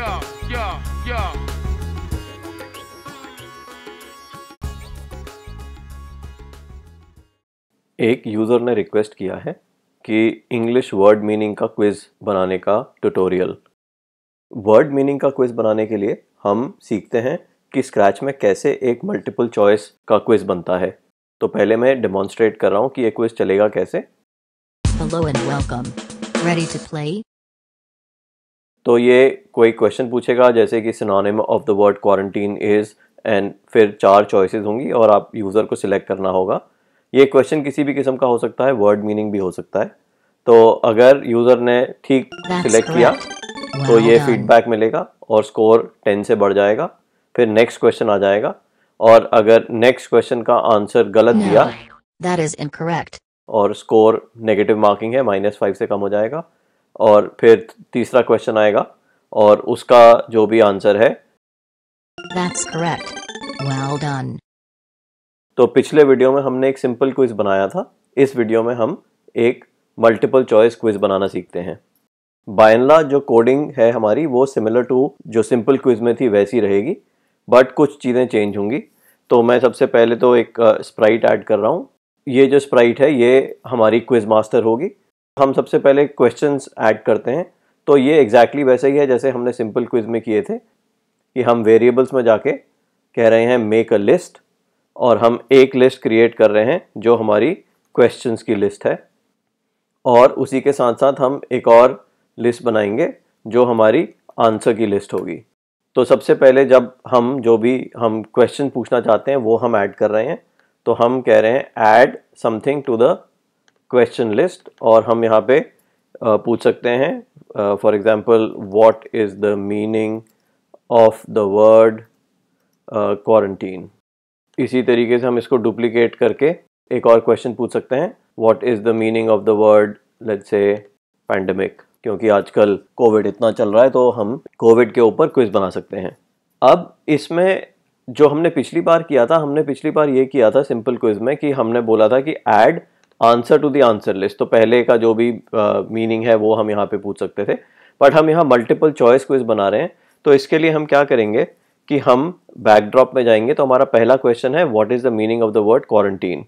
yo, yo, yo. एक user ने request किया है कि इंग्लिश वर्ड मीनिंग का क्विज़ बनाने का ट्यूटोरियल वर्ड मीनिंग का क्विज़ बनाने के लिए हम सीखते हैं कि स्क्रैच में कैसे एक मल्टीपल चॉइस का क्विज़ बनता है तो पहले मैं डेमोन्स्ट्रेट कर रहा हूँ कि ये क्विज़ चलेगा कैसे तो ये कोई क्वेश्चन पूछेगा जैसे कि synonym of the word quarantine is and फिर चार चॉइसेस होंगी और आप यूज़र को सिलेक्ट करना होगा ये क्वेश्चन किसी भी किस्म का हो सकता है वर्ड मीनिंग भी हो सकता है तो अगर यूज़र ने ठीक सिलेक्ट किया तो ये फीडबैक मिलेगा और स्कोर टेन से बढ़ जाएगा फिर नेक्स्ट क्वेश्चन आ जाएगा और अगर नेक्स्ट क्वेश्चन का आंसर गलत no, दिया दैट और स्कोर नेगेटिव मार्किंग है माइनस फाइव से कम हो जाएगा और फिर तीसरा क्वेश्चन आएगा और उसका जो भी आंसर है That's correct. Well done. तो पिछले वीडियो में हमने एक सिंपल क्विज बनाया था इस वीडियो में हम एक मल्टीपल चॉइस क्विज बनाना सीखते हैं बायनला जो कोडिंग है हमारी वो सिमिलर टू जो सिंपल क्विज में थी वैसी रहेगी बट कुछ चीज़ें चेंज होंगी तो मैं सबसे पहले तो एक स्प्राइट ऐड कर रहा हूँ ये जो स्प्राइट है ये हमारी क्विज मास्टर होगी हम सबसे पहले क्वेश्चंस ऐड करते हैं तो ये एग्जैक्टली exactly वैसे ही है जैसे हमने सिंपल क्विज में किए थे कि हम वेरिएबल्स में जाके कह रहे हैं मेक अ लिस्ट और हम एक लिस्ट क्रिएट कर रहे हैं जो हमारी क्वेश्चंस की लिस्ट है और उसी के साथ साथ हम एक और लिस्ट बनाएंगे जो हमारी आंसर की लिस्ट होगी तो सबसे पहले जब हम जो भी हम क्वेश्चन पूछना चाहते हैं वो हम ऐड कर रहे हैं तो हम कह रहे हैं add something to the question list और हम यहाँ पे पूछ सकते हैं for example what is the meaning of the word quarantine इसी तरीके से हम इसको डुप्लीकेट करके एक और क्वेश्चन पूछ सकते हैं what is the meaning of the word let's say pandemic क्योंकि आजकल कोविड इतना चल रहा है तो हम कोविड के ऊपर क्विज बना सकते हैं अब इसमें जो हमने पिछली बार किया था हमने पिछली बार ये किया था सिंपल क्विज में कि हमने बोला था कि add answer to the answer list तो पहले का जो भी मीनिंग uh, है वो हम यहाँ पे पूछ सकते थे बट हम यहाँ मल्टीपल चॉइस क्विज बना रहे हैं तो इसके लिए हम क्या करेंगे कि हम बैकड्रॉप में जाएंगे तो हमारा पहला क्वेश्चन है what is the meaning of the word quarantine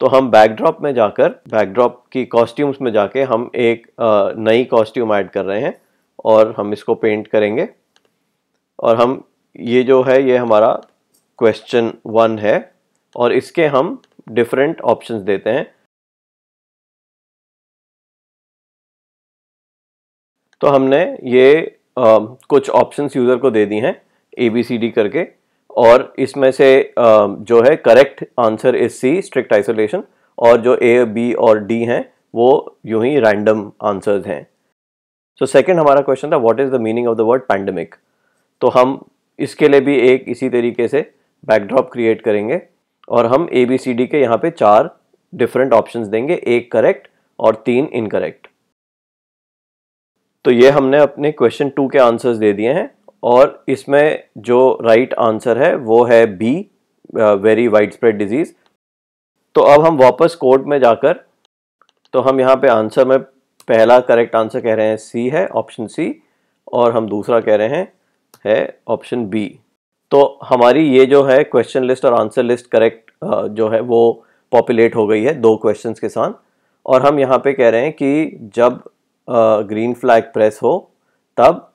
तो हम बैकड्रॉप में जाकर बैकड्रॉप की कॉस्ट्यूम्स में जाके हम एक uh, नई कॉस्ट्यूम ऐड कर रहे हैं और हम इसको पेंट करेंगे और हम ये जो है ये हमारा क्वेश्चन वन है और इसके हम डिफरेंट ऑप्शंस देते हैं तो हमने ये आ, कुछ ऑप्शंस यूज़र को दे दी हैं ए बी सी डी करके और इसमें से आ, जो है correct answer is C strict isolation और जो ए बी और डी हैं वो यूं ही रैंडम आंसर्स हैं सो सेकंड हमारा क्वेश्चन था what is the meaning of the word pandemic तो हम इसके लिए भी एक इसी तरीके से बैकड्रॉप क्रिएट करेंगे और हम ए बी सी डी के यहाँ पे चार डिफरेंट ऑप्शंस देंगे एक करेक्ट और तीन इनकरेक्ट तो ये हमने अपने क्वेश्चन टू के आंसर्स दे दिए हैं और इसमें जो राइट right आंसर है वो है B very widespread disease तो अब हम वापस कोर्ट में जाकर तो हम यहाँ पे आंसर में पहला करेक्ट आंसर कह रहे हैं सी है ऑप्शन सी और हम दूसरा कह रहे हैं है ऑप्शन बी तो हमारी ये जो है क्वेश्चन लिस्ट और आंसर लिस्ट करेक्ट जो है वो पॉपुलेट हो गई है दो क्वेश्चंस के साथ और हम यहाँ पे कह रहे हैं कि जब ग्रीन फ्लैग प्रेस हो तब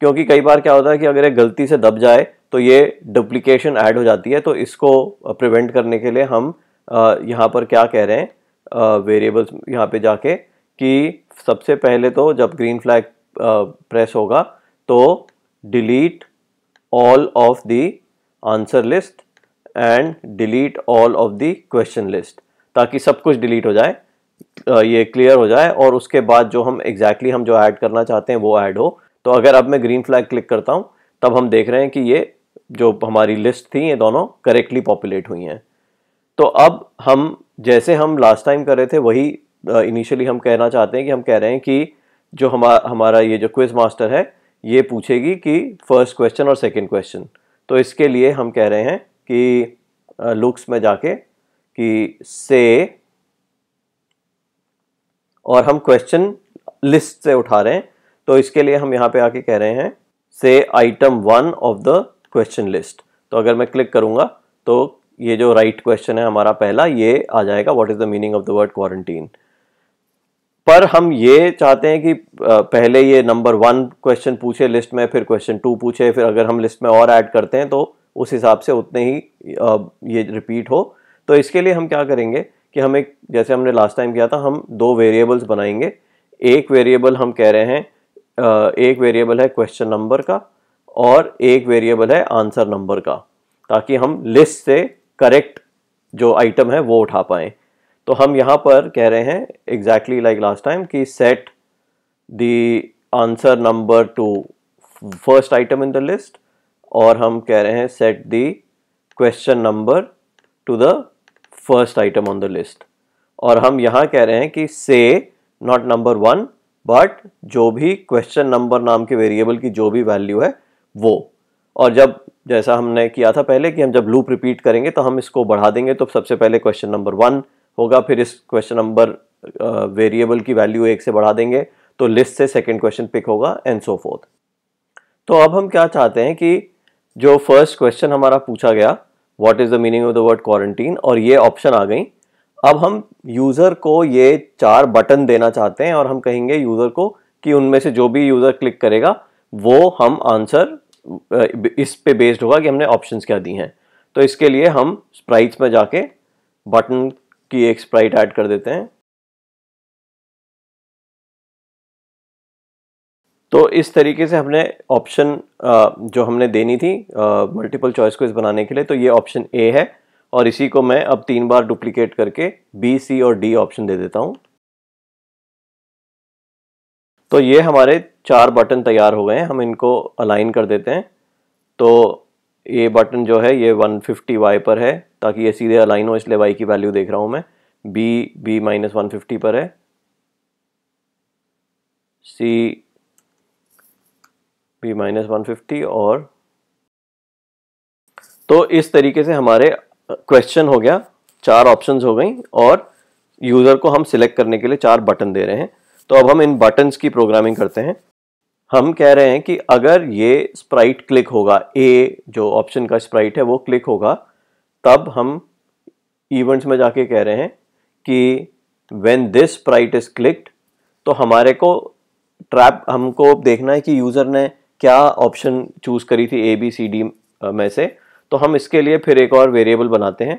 क्योंकि कई बार क्या होता है कि अगर ये गलती से दब जाए तो ये डुप्लिकेशन ऐड हो जाती है तो इसको प्रिवेंट करने के लिए हम यहाँ पर क्या कह रहे हैं वेरिएबल्स यहाँ पे जाके कि सबसे पहले तो जब ग्रीन फ्लैग प्रेस होगा तो delete all of the answer list and delete all of the question list ताकि सब कुछ डिलीट हो जाए ये क्लियर हो जाए और उसके बाद जो हम एग्जैक्टली exactly हम जो ऐड करना चाहते हैं वो ऐड हो तो अगर अब मैं ग्रीन फ्लैग क्लिक करता हूँ तब हम देख रहे हैं कि ये जो हमारी लिस्ट थी ये दोनों करेक्टली पॉपुलेट हुई हैं तो अब हम जैसे हम लास्ट टाइम कर रहे थे वही इनिशियली हम कहना चाहते हैं कि हम कह रहे हैं कि जो हमारा हमारा ये जो क्विज मास्टर है ये पूछेगी कि फर्स्ट क्वेश्चन और सेकंड क्वेश्चन तो इसके लिए हम कह रहे हैं कि लुक्स में जाके कि से और हम क्वेश्चन लिस्ट से उठा रहे हैं तो इसके लिए हम यहाँ पे आके कह रहे हैं से item one of the question list तो अगर मैं क्लिक करूँगा तो ये जो राइट right क्वेश्चन है हमारा पहला ये आ जाएगा what is the meaning of the word quarantine पर हम ये चाहते हैं कि पहले ये नंबर वन क्वेश्चन पूछे लिस्ट में फिर क्वेश्चन टू पूछे फिर अगर हम लिस्ट में और ऐड करते हैं तो उस हिसाब से उतने ही ये रिपीट हो तो इसके लिए हम क्या करेंगे कि हम एक जैसे हमने लास्ट टाइम किया था हम दो वेरिएबल्स बनाएंगे एक वेरिएबल हम कह रहे हैं एक वेरिएबल है क्वेश्चन नंबर का और एक वेरिएबल है आंसर नंबर का ताकि हम लिस्ट से करेक्ट जो आइटम है वो उठा पाएँ तो हम यहाँ पर कह रहे हैं एग्जैक्टली लाइक लास्ट टाइम कि set the answer number two first item in the list और हम कह रहे हैं set the question number two the first item on the list और हम यहां कह रहे हैं कि से नॉट नंबर वन बट जो भी क्वेश्चन नंबर नाम के वेरिएबल की जो भी वैल्यू है वो और जब जैसा हमने किया था पहले कि हम जब लूप रिपीट करेंगे तो हम इसको बढ़ा देंगे तो सबसे पहले क्वेश्चन नंबर वन होगा फिर इस क्वेश्चन नंबर वेरिएबल की वैल्यू एक से बढ़ा देंगे तो लिस्ट से सेकेंड क्वेश्चन पिक होगा एंड सो फोर्थ तो अब हम क्या चाहते हैं कि जो फर्स्ट क्वेश्चन हमारा पूछा गया what is the meaning of the word quarantine और ये ऑप्शन आ गई अब हम यूज़र को ये चार बटन देना चाहते हैं और हम कहेंगे यूज़र को कि उनमें से जो भी यूज़र क्लिक करेगा वो हम आंसर इस पे बेस्ड होगा कि हमने ऑप्शन क्या दी हैं तो इसके लिए हम स्प्राइट्स में जाके बटन की एक स्प्राइट ऐड कर देते हैं तो इस तरीके से हमने ऑप्शन जो हमने देनी थी मल्टीपल चॉइस को इस बनाने के लिए तो ये ऑप्शन ए है और इसी को मैं अब तीन बार डुप्लीकेट करके बी सी और डी ऑप्शन दे देता हूँ तो ये हमारे चार बटन तैयार हो गए हैं हम इनको अलाइन कर देते हैं तो ये बटन जो है ये 150 वाई पर है ताकि ये सीधे अलाइन हो इसलिए वाई की वैल्यू देख रहा हूँ मैं बी बी माइनस वन पर है सी p माइनस वन और तो इस तरीके से हमारे क्वेश्चन हो गया चार ऑप्शंस हो गई और यूज़र को हम सिलेक्ट करने के लिए चार बटन दे रहे हैं तो अब हम इन बटन्स की प्रोग्रामिंग करते हैं हम कह रहे हैं कि अगर ये स्प्राइट क्लिक होगा ए जो ऑप्शन का स्प्राइट है वो क्लिक होगा तब हम इवेंट्स में जाके कह रहे हैं कि when this sprite is clicked तो हमारे को ट्रैप हमको देखना है कि यूज़र ने क्या ऑप्शन चूज़ करी थी ए बी सी डी में से तो हम इसके लिए फिर एक और वेरिएबल बनाते हैं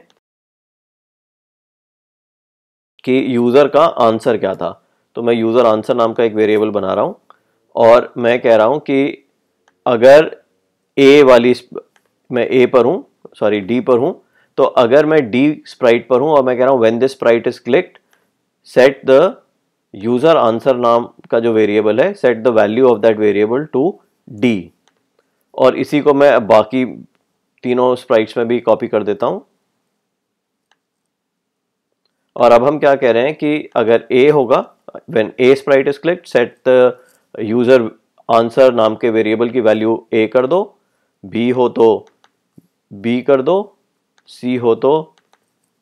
कि यूज़र का आंसर क्या था तो मैं यूज़र आंसर नाम का एक वेरिएबल बना रहा हूं और मैं कह रहा हूं कि अगर ए वाली मैं ए पर हूं सॉरी डी पर हूं तो अगर मैं डी स्प्राइट पर हूँ और मैं कह रहा हूं when this sprite is clicked set the user answer नाम का जो वेरिएबल है set the value of that variable to D और इसी को मैं बाकी तीनों स्प्राइट्स में भी कॉपी कर देता हूं और अब हम क्या कह रहे हैं कि अगर ए होगा when a sprite is clicked set the answer नाम के वेरिएबल की वैल्यू ए कर दो बी हो तो बी कर दो सी हो तो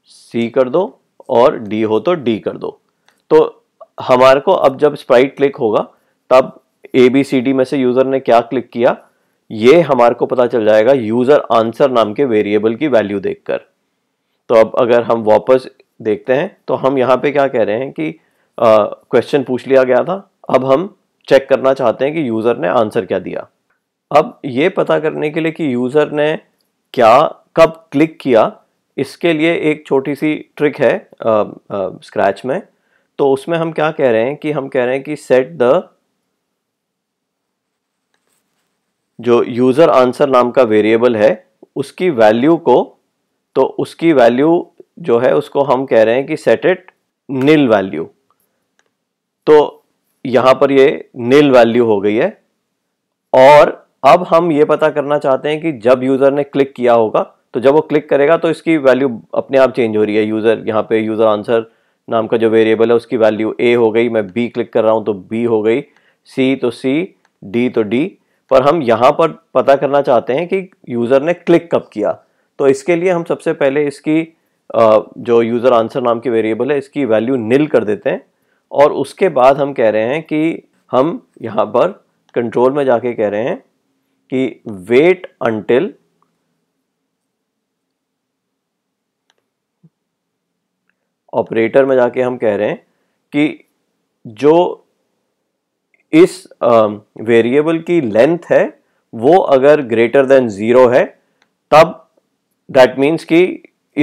सी कर दो और डी हो तो डी कर दो तो हमारे को अब जब स्प्राइट क्लिक होगा तब ए बी सी डी में से यूज़र ने क्या क्लिक किया ये हमारे को पता चल जाएगा यूज़र आंसर नाम के वेरिएबल की वैल्यू देखकर तो अब अगर हम वापस देखते हैं तो हम यहाँ पे क्या कह रहे हैं कि क्वेश्चन पूछ लिया गया था अब हम चेक करना चाहते हैं कि यूज़र ने आंसर क्या दिया अब ये पता करने के लिए कि यूज़र ने क्या कब क्लिक किया इसके लिए एक छोटी सी ट्रिक है स्क्रैच में तो उसमें हम क्या कह रहे हैं कि हम कह रहे हैं कि सेट द जो यूज़र आंसर नाम का वेरिएबल है उसकी वैल्यू को तो उसकी वैल्यू जो है उसको हम कह रहे हैं कि सेट इट नील वैल्यू तो यहाँ पर ये नील वैल्यू हो गई है और अब हम ये पता करना चाहते हैं कि जब यूज़र ने क्लिक किया होगा तो जब वो क्लिक करेगा तो इसकी वैल्यू अपने आप चेंज हो रही है यूज़र यहाँ पे यूज़र आंसर नाम का जो वेरिएबल है उसकी वैल्यू ए हो गई मैं बी क्लिक कर रहा हूँ तो बी हो गई सी तो सी डी तो डी पर हम यहाँ पर पता करना चाहते हैं कि यूज़र ने क्लिक कब किया तो इसके लिए हम सबसे पहले इसकी जो यूज़र आंसर नाम की वेरिएबल है इसकी वैल्यू नील कर देते हैं और उसके बाद हम कह रहे हैं कि हम यहाँ पर कंट्रोल में जाके कह रहे हैं कि वेट अनटिल ऑपरेटर में जाके हम कह रहे हैं कि जो इस वेरिएबल की लेंथ है वो अगर ग्रेटर देन ज़ीरो है तब दैट मीन्स कि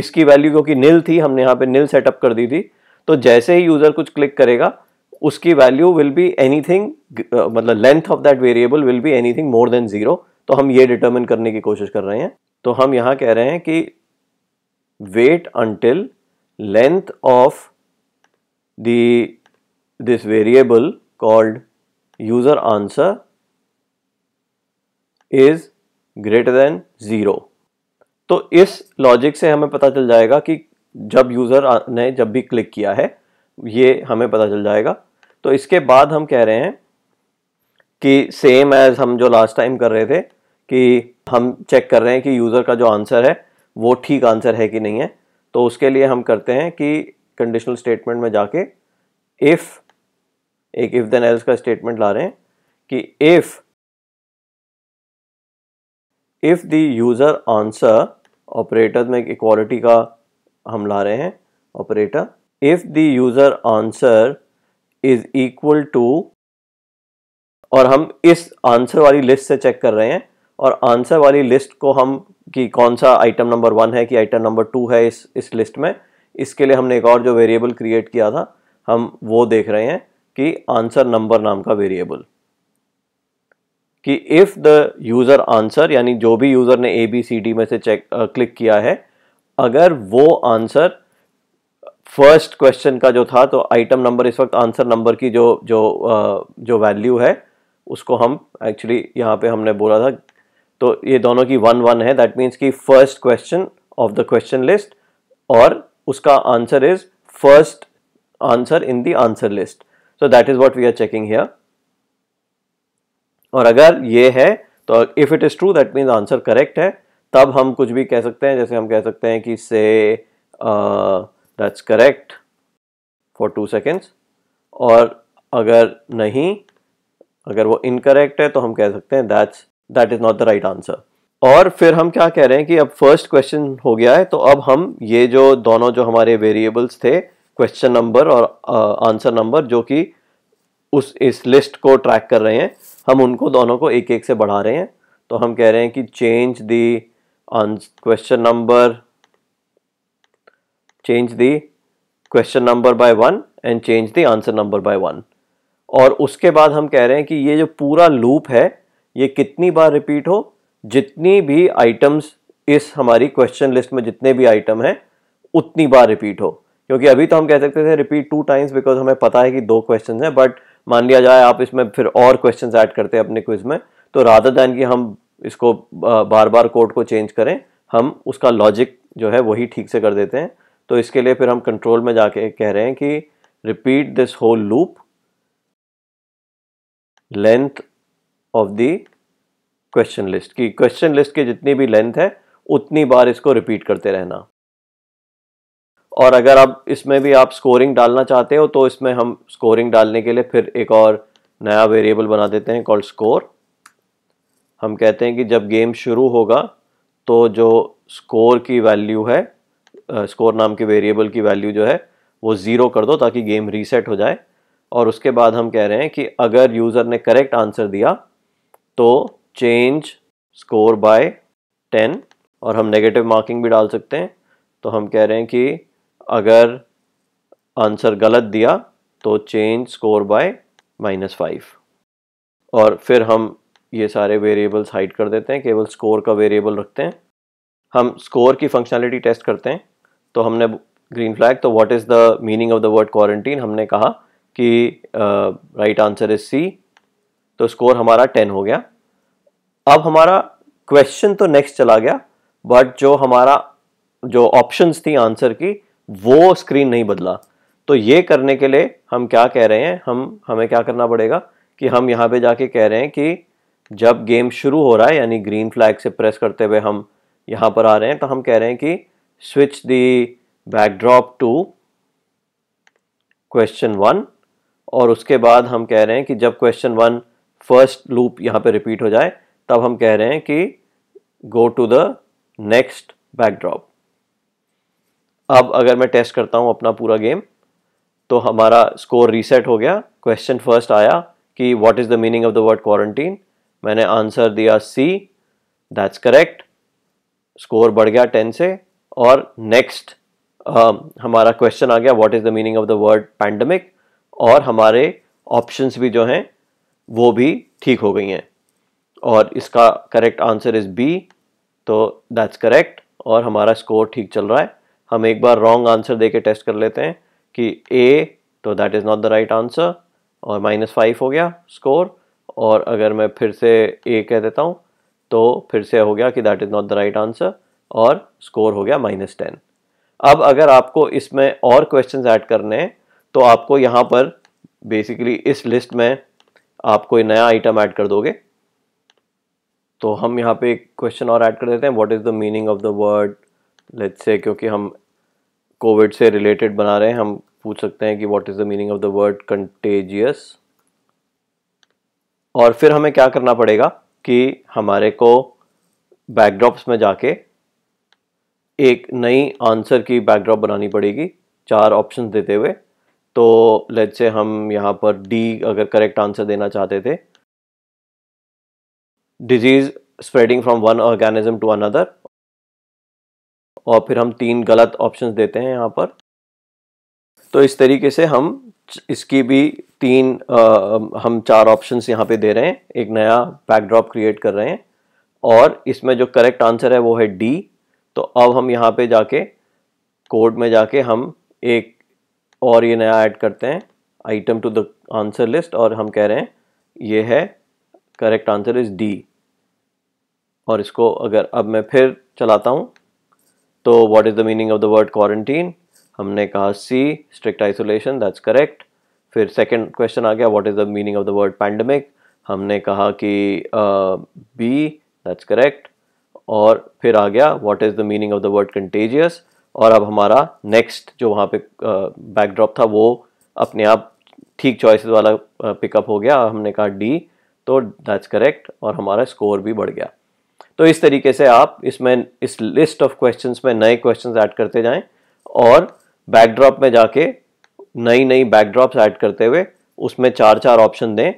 इसकी वैल्यू क्योंकि निल थी हमने यहाँ पे निल सेटअप कर दी थी तो जैसे ही यूज़र कुछ क्लिक करेगा उसकी वैल्यू विल बी एनीथिंग मतलब length of that variable will be anything more than zero तो हम ये डिटर्मिन करने की कोशिश कर रहे हैं तो हम यहाँ कह रहे हैं कि wait until length of this variable called user answer is greater than zero. तो इस लॉजिक से हमें पता चल जाएगा कि जब यूज़र ने जब भी क्लिक किया है ये हमें पता चल जाएगा तो इसके बाद हम कह रहे हैं कि सेम एज हम जो लास्ट टाइम कर रहे थे कि हम चेक कर रहे हैं कि यूज़र का जो आंसर है वो ठीक आंसर है कि नहीं है तो उसके लिए हम करते हैं कि कंडीशनल स्टेटमेंट में जाके इफ़ एक इफ देन एल्स का स्टेटमेंट ला रहे हैं कि if if the user answer operator में एक इक्वालिटी का हम ला रहे हैं operator if the user answer is equal to और हम इस आंसर वाली लिस्ट से चेक कर रहे हैं और आंसर वाली लिस्ट को हम कि कौन सा आइटम नंबर वन है कि आइटम नंबर टू है इस इस लिस्ट में इसके लिए हमने एक और जो वेरिएबल क्रिएट किया था हम वो देख रहे हैं कि आंसर नंबर नाम का वेरिएबल कि इफ़ द यूज़र आंसर यानी जो भी यूज़र ने ए बी सी डी में से चेक क्लिक किया है अगर वो आंसर फर्स्ट क्वेश्चन का जो था तो आइटम नंबर इस वक्त आंसर नंबर की जो जो जो वैल्यू है उसको हम एक्चुअली यहाँ पे हमने बोला था तो ये दोनों की वन वन है दैट मीन्स कि first question of the question list और उसका answer is first answer in the answer list so that is what we are checking here और अगर ये है तो if it is true that mean answer correct है तब हम कुछ भी कह सकते हैं जैसे हम कह सकते हैं कि say that's correct for two seconds और अगर नहीं अगर वो इनकरेक्ट है तो हम कह सकते हैं that's that is not the right answer और फिर हम क्या कह रहे हैं कि अब फर्स्ट क्वेश्चन हो गया है तो अब हम ये जो दोनों जो हमारे वेरिएबल्स थे क्वेश्चन नंबर और आंसर uh, नंबर जो कि उस इस लिस्ट को ट्रैक कर रहे हैं हम उनको दोनों को एक एक से बढ़ा रहे हैं तो हम कह रहे हैं कि change the question number change the question number by one and change the answer number by one और उसके बाद हम कह रहे हैं कि ये जो पूरा लूप है ये कितनी बार रिपीट हो जितनी भी आइटम्स इस हमारी क्वेश्चन लिस्ट में जितने भी आइटम हैं उतनी बार रिपीट हो क्योंकि अभी तो हम कह सकते थे रिपीट टू टाइम्स बिकॉज हमें पता है कि दो क्वेश्चन हैं बट मान लिया जाए आप इसमें फिर और क्वेश्चन ऐड करते हैं अपने क्विज में तो राधा दैन की हम इसको बार बार कोड को चेंज करें हम उसका लॉजिक जो है वही ठीक से कर देते हैं तो इसके लिए फिर हम कंट्रोल में जाके कह रहे हैं कि repeat this whole loop length of the question list की क्वेश्चन लिस्ट की जितनी भी लेंथ है उतनी बार इसको रिपीट करते रहना और अगर आप इसमें भी आप स्कोरिंग डालना चाहते हो तो इसमें हम स्कोरिंग डालने के लिए फिर एक और नया वेरिएबल बना देते हैं कॉल्ड स्कोर हम कहते हैं कि जब गेम शुरू होगा तो जो स्कोर की वैल्यू है स्कोर नाम के वेरिएबल की वैल्यू जो है वो ज़ीरो कर दो ताकि गेम रीसेट हो जाए और उसके बाद हम कह रहे हैं कि अगर यूज़र ने करेक्ट आंसर दिया तो चेंज स्कोर बाय टेन और हम नेगेटिव मार्किंग भी डाल सकते हैं तो हम कह रहे हैं कि अगर आंसर गलत दिया तो change score by minus five और फिर हम ये सारे वेरिएबल्स हाइड कर देते हैं केवल स्कोर का वेरिएबल रखते हैं हम स्कोर की फंक्शनैलिटी टेस्ट करते हैं तो हमने ग्रीन फ्लैग तो what is the meaning of the word quarantine हमने कहा कि राइट आंसर इज सी तो स्कोर हमारा टेन हो गया अब हमारा क्वेश्चन तो नेक्स्ट चला गया बट जो हमारा जो ऑप्शंस थी आंसर की वो स्क्रीन नहीं बदला तो ये करने के लिए हम क्या कह रहे हैं हम हमें क्या करना पड़ेगा कि हम यहाँ पे जाके कह रहे हैं कि जब गेम शुरू हो रहा है यानी ग्रीन फ्लैग से प्रेस करते हुए हम यहाँ पर आ रहे हैं तो हम कह रहे हैं कि switch the backdrop to question one और उसके बाद हम कह रहे हैं कि जब क्वेश्चन वन फर्स्ट लूप यहाँ पे रिपीट हो जाए तब हम कह रहे हैं कि go to the next backdrop अब अगर मैं टेस्ट करता हूँ अपना पूरा गेम तो हमारा स्कोर रीसेट हो गया क्वेश्चन फर्स्ट आया कि what is the meaning of the word quarantine मैंने आंसर दिया सी दैट्स करेक्ट स्कोर बढ़ गया टेन से और नेक्स्ट uh, हमारा क्वेश्चन आ गया what is the meaning of the word pandemic और हमारे ऑप्शंस भी जो हैं वो भी ठीक हो गई हैं और इसका करेक्ट आंसर इज़ बी तो दैट्स करेक्ट और हमारा स्कोर ठीक चल रहा है हम एक बार रॉन्ग आंसर दे के टेस्ट कर लेते हैं कि ए तो that is not the right answer और माइनस फाइव हो गया स्कोर और अगर मैं फिर से ए कह देता हूँ तो फिर से हो गया कि that is not the right answer और स्कोर हो गया माइनस टेन अब अगर आपको इसमें और क्वेश्चंस ऐड करने हैं तो आपको यहाँ पर बेसिकली इस लिस्ट में आप कोई नया आइटम ऐड कर दोगे तो हम यहाँ पे एक क्वेश्चन और ऐड कर देते हैं what is the meaning of the word let's say क्योंकि हम कोविड से रिलेटेड बना रहे हैं हम पूछ सकते हैं कि what is the meaning of the word contagious और फिर हमें क्या करना पड़ेगा कि हमारे को बैकड्रॉप्स में जाके एक नई आंसर की बैकड्रॉप बनानी पड़ेगी चार ऑप्शन देते हुए तो लेट्स से हम यहाँ पर डी अगर करेक्ट आंसर देना चाहते थे disease spreading from one organism to another और फिर हम तीन गलत ऑप्शन देते हैं यहाँ पर तो इस तरीके से हम इसकी भी तीन आ, हम चार ऑप्शंस यहाँ पे दे रहे हैं एक नया बैकड्रॉप क्रिएट कर रहे हैं और इसमें जो करेक्ट आंसर है वो है डी तो अब हम यहाँ पे जाके कोड में जाके हम एक और ये नया ऐड करते हैं item to the answer list और हम कह रहे हैं ये है करेक्ट आंसर इज़ डी और इसको अगर अब मैं फिर चलाता हूँ तो what is the meaning of the word quarantine हमने कहा C strict isolation that's correct फिर सेकेंड क्वेश्चन आ गया what is the meaning of the word pandemic हमने कहा कि बी दैट्स करेक्ट और फिर आ गया what is the meaning of the word contagious और अब हमारा नेक्स्ट जो वहाँ पे बैकड्रॉप था वो अपने आप ठीक चॉइसेस वाला पिकअप हो गया हमने कहा डी तो दैट्स करेक्ट और हमारा स्कोर भी बढ़ गया तो इस तरीके से आप इसमें इस लिस्ट ऑफ क्वेश्चंस में नए क्वेश्चंस ऐड करते जाएं और बैकड्रॉप में जाके नई नई बैकड्रॉप्स ऐड करते हुए उसमें चार चार ऑप्शन दें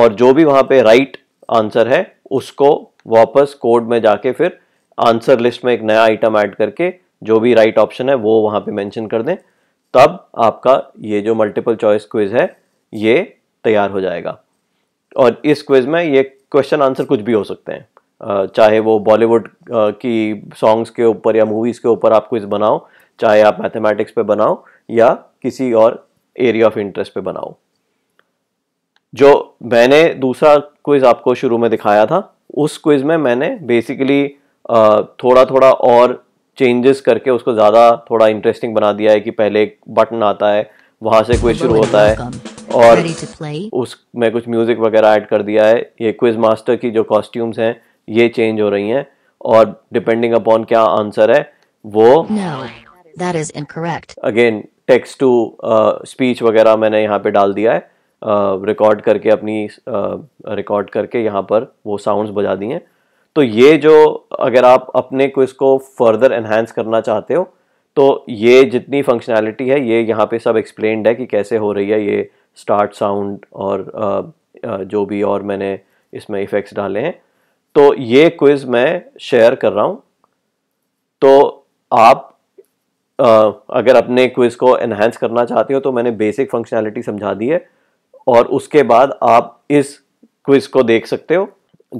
और जो भी वहाँ पे राइट आंसर है उसको वापस कोड में जाके फिर आंसर लिस्ट में एक नया आइटम ऐड करके जो भी राइट ऑप्शन है वो वहाँ पे मेंशन कर दें तब आपका ये जो मल्टीपल चॉइस क्विज है ये तैयार हो जाएगा और इस क्विज में ये क्वेश्चन आंसर कुछ भी हो सकते हैं चाहे वो बॉलीवुड की सॉन्ग्स के ऊपर या मूवीज़ के ऊपर आप क्विज बनाओ चाहे आप मैथमेटिक्स पे बनाओ या किसी और एरिया ऑफ इंटरेस्ट पे बनाओ जो मैंने दूसरा क्विज़ आपको शुरू में दिखाया था उस क्विज़ में मैंने बेसिकली थोड़ा थोड़ा और चेंजेस करके उसको ज़्यादा थोड़ा इंटरेस्टिंग बना दिया है कि पहले एक बटन आता है वहाँ से क्विज शुरू होता है और उसमें कुछ म्यूज़िक वगैरह ऐड कर दिया है ये क्विज मास्टर की जो कॉस्ट्यूम्स हैं ये चेंज हो रही हैं और डिपेंडिंग अपॉन क्या आंसर है वो that is incorrect again text to speech वगैरह मैंने यहाँ पे डाल दिया है रिकॉर्ड uh, करके अपनी रिकॉर्ड uh, करके यहाँ पर वो साउंड्स बजा दिए तो ये जो अगर आप अपने को इसको फर्दर एनहेंस करना चाहते हो तो ये जितनी फंक्शनैलिटी है ये यहाँ पे सब एक्सप्लेन है कि कैसे हो रही है ये स्टार्ट साउंड और uh, uh, जो भी और मैंने इसमें इफ़ेक्ट्स डाले हैं तो ये क्विज़ मैं शेयर कर रहा हूँ तो आप आ, अगर अपने क्विज़ को एनहेंस करना चाहते हो तो मैंने बेसिक फंक्शनैलिटी समझा दी है और उसके बाद आप इस क्विज़ को देख सकते हो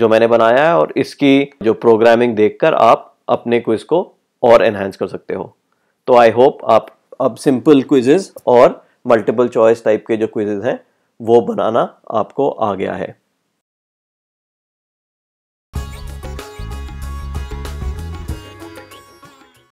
जो मैंने बनाया है और इसकी जो प्रोग्रामिंग देखकर आप अपने क्विज़ को और एनहेंस कर सकते हो तो आई होप आप अब सिंपल क्विजेज और मल्टीपल चॉइस टाइप के जो क्विजेज हैं वो बनाना आपको आ गया है